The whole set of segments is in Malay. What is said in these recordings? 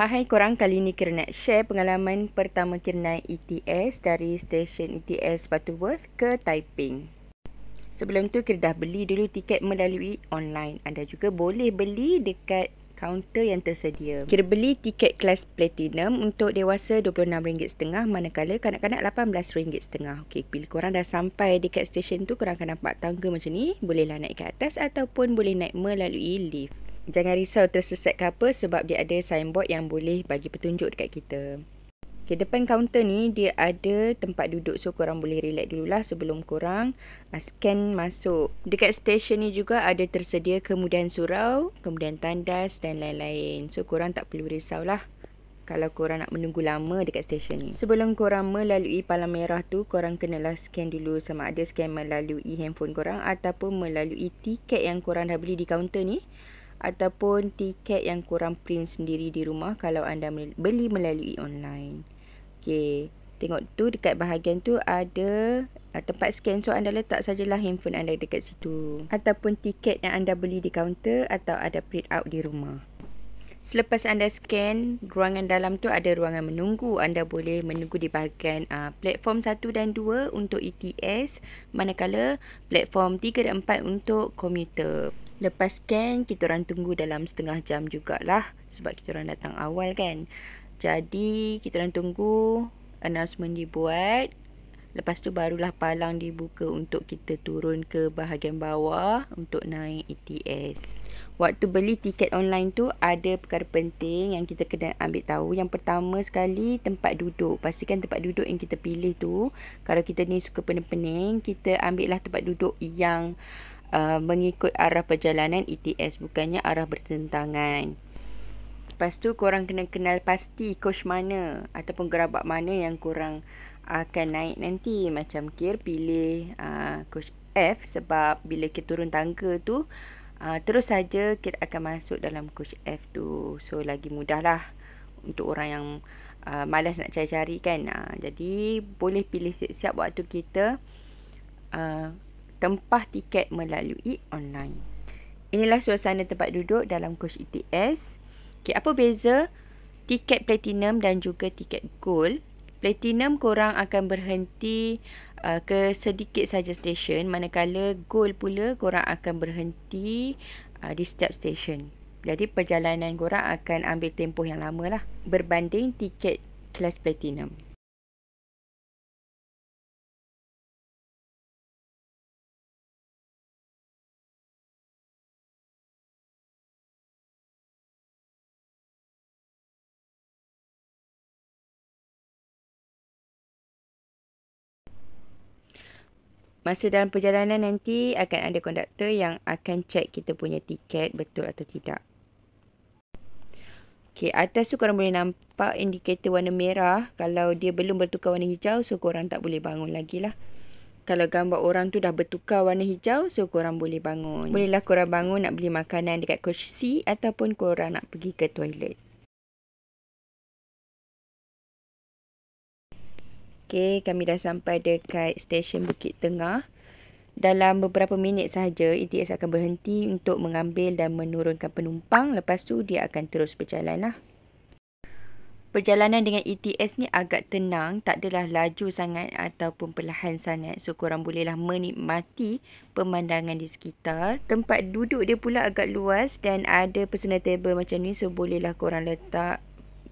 Hai korang, kali ni kira nak share pengalaman pertama kira naik ETS dari stesen ETS Worth ke Taiping. Sebelum tu kira dah beli dulu tiket melalui online. Anda juga boleh beli dekat kaunter yang tersedia. Kira beli tiket kelas platinum untuk dewasa RM26.5 manakala kanak-kanak RM18.5. Okey, bila korang dah sampai dekat stesen tu korang akan nampak tangga macam ni. Bolehlah naik ke atas ataupun boleh naik melalui lift jangan risau tersesat ke apa sebab dia ada signboard yang boleh bagi petunjuk dekat kita. Okay, depan kaunter ni dia ada tempat duduk so korang boleh relax dululah sebelum korang uh, scan masuk. Dekat stesen ni juga ada tersedia kemudahan surau, kemudahan tandas dan lain-lain. So korang tak perlu risau lah kalau korang nak menunggu lama dekat stesen ni. Sebelum korang melalui palang merah tu, korang kenalah scan dulu sama ada scan melalui handphone korang ataupun melalui tiket yang korang dah beli di kaunter ni ataupun tiket yang kurang print sendiri di rumah kalau anda beli melalui online. Okey, tengok tu dekat bahagian tu ada ah, tempat scan so anda letak sajalah handphone anda dekat situ ataupun tiket yang anda beli di kaunter atau ada print out di rumah. Selepas anda scan, ruangan dalam tu ada ruangan menunggu. Anda boleh menunggu di bahagian uh, platform 1 dan 2 untuk ETS, manakala platform 3 dan 4 untuk komuter. Lepas scan, kita orang tunggu dalam setengah jam jugalah sebab kita orang datang awal kan. Jadi, kita orang tunggu announcement dibuat. Lepas tu barulah palang dibuka untuk kita turun ke bahagian bawah untuk naik ETS. Waktu beli tiket online tu ada perkara penting yang kita kena ambil tahu. Yang pertama sekali tempat duduk. Pastikan tempat duduk yang kita pilih tu. Kalau kita ni suka pening-pening, kita ambillah tempat duduk yang Uh, mengikut arah perjalanan ETS bukannya arah bertentangan. Lepas tu korang kena kenal pasti coach mana ataupun gerabak mana yang korang akan naik nanti. Macam Kir pilih uh, coach F sebab bila kita turun tangga tu uh, terus saja kita akan masuk dalam coach F tu. So lagi mudahlah untuk orang yang uh, malas nak cari-cari kan. Uh, jadi boleh pilih siap-siap waktu kita uh, tempah tiket melalui online. Inilah suasana tempat duduk dalam coach ETS. Okay, apa beza tiket platinum dan juga tiket gold? Platinum korang akan berhenti uh, ke sedikit saja stesen manakala gold pula korang akan berhenti uh, di setiap stesen. Jadi perjalanan korang akan ambil tempoh yang lama lah berbanding tiket kelas platinum. Masa dalam perjalanan nanti akan ada konduktor yang akan cek kita punya tiket betul atau tidak. Okey, atas tu korang boleh nampak indikator warna merah. Kalau dia belum bertukar warna hijau, so korang tak boleh bangun lagi lah. Kalau gambar orang tu dah bertukar warna hijau, so korang boleh bangun. Bolehlah korang bangun nak beli makanan dekat kursi ataupun korang nak pergi ke toilet. Okey, kami dah sampai dekat stesen Bukit Tengah. Dalam beberapa minit sahaja, ETS akan berhenti untuk mengambil dan menurunkan penumpang. Lepas tu dia akan terus berjalan lah. Perjalanan dengan ETS ni agak tenang, tak adalah laju sangat ataupun perlahan sangat. So korang bolehlah menikmati pemandangan di sekitar. Tempat duduk dia pula agak luas dan ada personal table macam ni. So bolehlah korang letak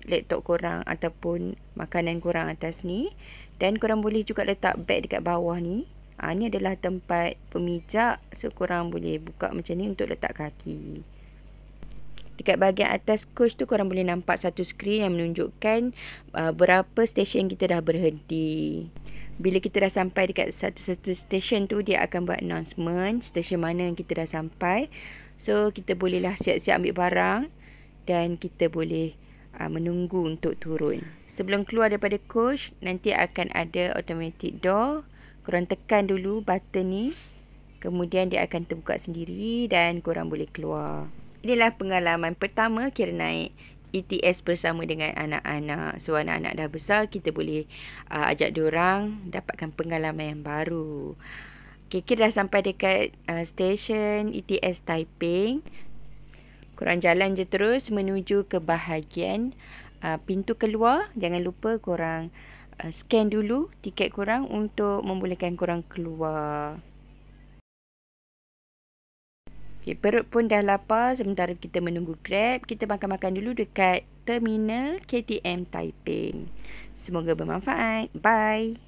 laptop korang ataupun makanan korang atas ni. Dan korang boleh juga letak beg dekat bawah ni. Ha, ni adalah tempat pemijak. So korang boleh buka macam ni untuk letak kaki. Dekat bahagian atas coach tu korang boleh nampak satu skrin yang menunjukkan uh, berapa stesen kita dah berhenti. Bila kita dah sampai dekat satu-satu stesen tu dia akan buat announcement stesen mana yang kita dah sampai. So kita bolehlah siap-siap ambil barang dan kita boleh uh, menunggu untuk turun. Sebelum keluar daripada coach, nanti akan ada automatic door. Korang tekan dulu button ni. Kemudian dia akan terbuka sendiri dan korang boleh keluar. Inilah pengalaman pertama kira naik ETS bersama dengan anak-anak. So anak-anak dah besar, kita boleh uh, ajak orang dapatkan pengalaman yang baru. Okay, kita dah sampai dekat uh, stesen ETS Taiping. Korang jalan je terus menuju ke bahagian uh, pintu keluar. Jangan lupa korang uh, scan dulu tiket korang untuk membolehkan korang keluar. Okay, perut pun dah lapar sementara kita menunggu grab. Kita makan-makan dulu dekat terminal KTM Taiping. Semoga bermanfaat. Bye.